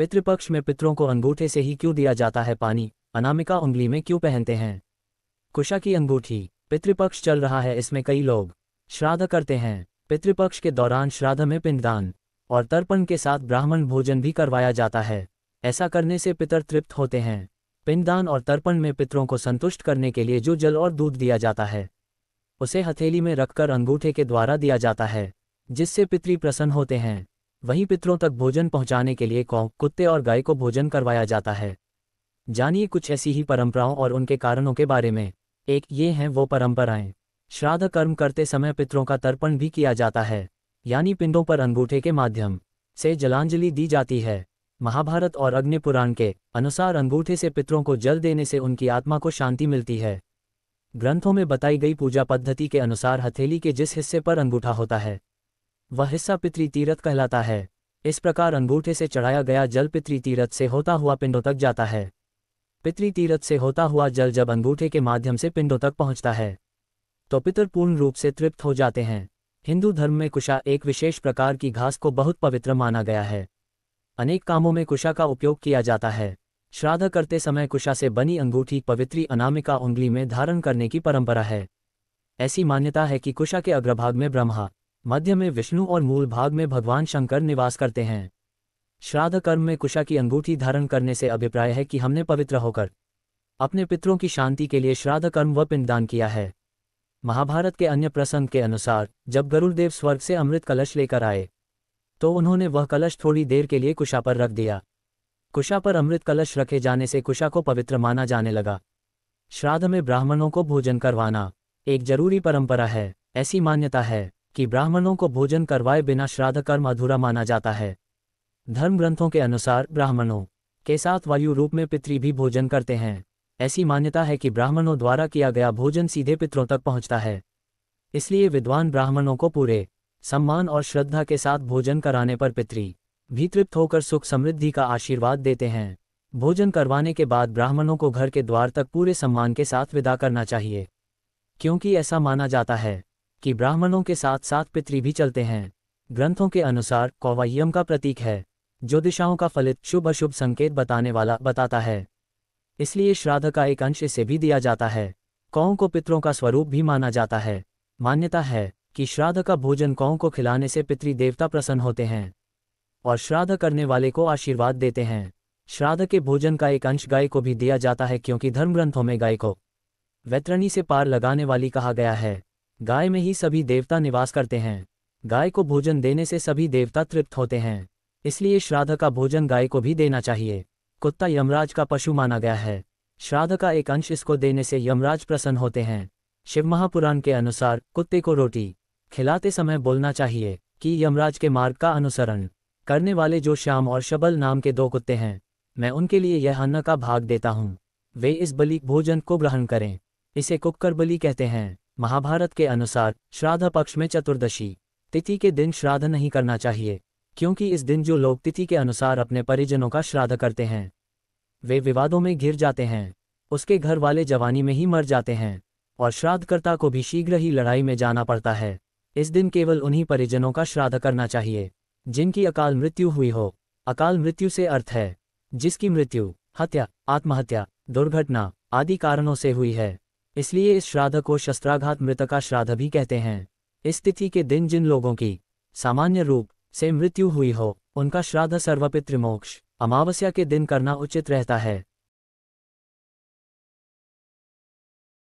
पितृपक्ष में पितरों को अंगूठे से ही क्यों दिया जाता है पानी अनामिका उंगली में क्यों पहनते हैं कुशा की अंगूठी पितृपक्ष चल रहा है इसमें कई लोग श्राद्ध करते हैं पितृपक्ष के दौरान श्राद्ध में पिंडदान और तर्पण के साथ ब्राह्मण भोजन भी करवाया जाता है ऐसा करने से पितर तृप्त होते हैं पिंडदान और तर्पण में पितरों को संतुष्ट करने के लिए जो जल और दूध दिया जाता है उसे हथेली में रखकर अंगूठे के द्वारा दिया जाता है जिससे पितृ प्रसन्न होते हैं वहीं पितरों तक भोजन पहुंचाने के लिए कौ कुत्ते और गाय को भोजन करवाया जाता है जानिए कुछ ऐसी ही परंपराओं और उनके कारणों के बारे में एक ये हैं वो परंपराएं श्राद्ध कर्म करते समय पितरों का तर्पण भी किया जाता है यानी पिंडों पर अंगूठे के माध्यम से जलांजलि दी जाती है महाभारत और अग्नि पुराण के अनुसार अंगूठे से पितरों को जल देने से उनकी आत्मा को शांति मिलती है ग्रंथों में बताई गई पूजा पद्धति के अनुसार हथेली के जिस हिस्से पर अंगूठा होता है वह हिस्सा पितरी तीरथ कहलाता है इस प्रकार अंगूठे से चढ़ाया गया जल पितरी तीरथ से होता हुआ पिंडों तक जाता है पितृ तीरथ से होता हुआ जल जब अंगूठे के माध्यम से पिंडों तक पहुंचता है तो पितर पूर्ण रूप से तृप्त हो जाते हैं हिंदू धर्म में कुशा एक विशेष प्रकार की घास को बहुत पवित्र माना गया है अनेक कामों में कुशा का उपयोग किया जाता है श्राद्ध करते समय कुशा से बनी अंगूठी पवित्री अनामिका उंगली में धारण करने की परंपरा है ऐसी मान्यता है कि कुशा के अग्रभाग में ब्रह्मा मध्य में विष्णु और मूल भाग में भगवान शंकर निवास करते हैं श्राद्ध कर्म में कुशा की अंगूठी धारण करने से अभिप्राय है कि हमने पवित्र होकर अपने पितरों की शांति के लिए श्राद्ध कर्म व पिंडदान किया है महाभारत के अन्य प्रसंग के अनुसार जब गरुड़देव स्वर्ग से अमृत कलश लेकर आए तो उन्होंने वह कलश थोड़ी देर के लिए कुशा पर रख दिया कुशा पर अमृत कलश रखे जाने से कुशा को पवित्र माना जाने लगा श्राद्ध में ब्राह्मणों को भोजन करवाना एक जरूरी परंपरा है ऐसी मान्यता है कि ब्राह्मणों को भोजन करवाए बिना श्राद्ध कर्म अधूरा माना जाता है धर्म ग्रंथों के अनुसार ब्राह्मणों के साथ वायु रूप में पितृ भी भोजन करते हैं ऐसी मान्यता है कि ब्राह्मणों द्वारा किया गया भोजन सीधे पितरों तक पहुंचता है इसलिए विद्वान ब्राह्मणों को पूरे सम्मान और श्रद्धा के साथ भोजन कराने पर पितृ भी तृप्त होकर सुख समृद्धि का आशीर्वाद देते हैं भोजन करवाने के बाद ब्राह्मणों को घर के द्वार तक पूरे सम्मान के साथ विदा करना चाहिए क्योंकि ऐसा माना जाता है कि ब्राह्मणों के साथ साथ पितृ भी चलते हैं ग्रंथों के अनुसार कौवायम का प्रतीक है जो दिशाओं का फलित शुभ अशुभ संकेत बताने वाला बताता है इसलिए श्राद्ध का एक अंश इसे भी दिया जाता है कौं को पितरों का स्वरूप भी माना जाता है मान्यता है कि श्राद्ध का भोजन कौं को खिलाने से पितृ देवता प्रसन्न होते हैं और श्राद्ध करने वाले को आशीर्वाद देते हैं श्राद्ध के भोजन का एक अंश गाय को भी दिया जाता है क्योंकि धर्मग्रंथों में गाय को वैतरणी से पार लगाने वाली कहा गया है गाय में ही सभी देवता निवास करते हैं गाय को भोजन देने से सभी देवता तृप्त होते हैं इसलिए श्राद्ध का भोजन गाय को भी देना चाहिए कुत्ता यमराज का पशु माना गया है श्राद्ध का एक अंश इसको देने से यमराज प्रसन्न होते हैं शिव महापुराण के अनुसार कुत्ते को रोटी खिलाते समय बोलना चाहिए कि यमराज के मार्ग का अनुसरण करने वाले जो श्याम और शबल नाम के दो कुत्ते हैं मैं उनके लिए यह अन्न का भाग देता हूँ वे इस बलि भोजन को ग्रहण करें इसे कुक्कर बलि कहते हैं महाभारत के अनुसार श्राद्ध पक्ष में चतुर्दशी तिथि के दिन श्राद्ध नहीं करना चाहिए क्योंकि इस दिन जो लोग तिथि के अनुसार अपने परिजनों का श्राद्ध करते हैं वे विवादों में घिर जाते हैं उसके घर वाले जवानी में ही मर जाते हैं और श्राद्धकर्ता को भी शीघ्र ही लड़ाई में जाना पड़ता है इस दिन केवल उन्हीं परिजनों का श्राद्ध करना चाहिए जिनकी अकाल मृत्यु हुई हो अकाल मृत्यु से अर्थ है जिसकी मृत्यु हत्या आत्महत्या दुर्घटना आदि कारणों से हुई है इसलिए इस श्राद्ध को शस्त्राघात मृतका श्राद्ध भी कहते हैं इस तिथि के दिन जिन लोगों की सामान्य रूप से मृत्यु हुई हो उनका श्राद्ध सर्वपितृमोक्ष अमावस्या के दिन करना उचित रहता है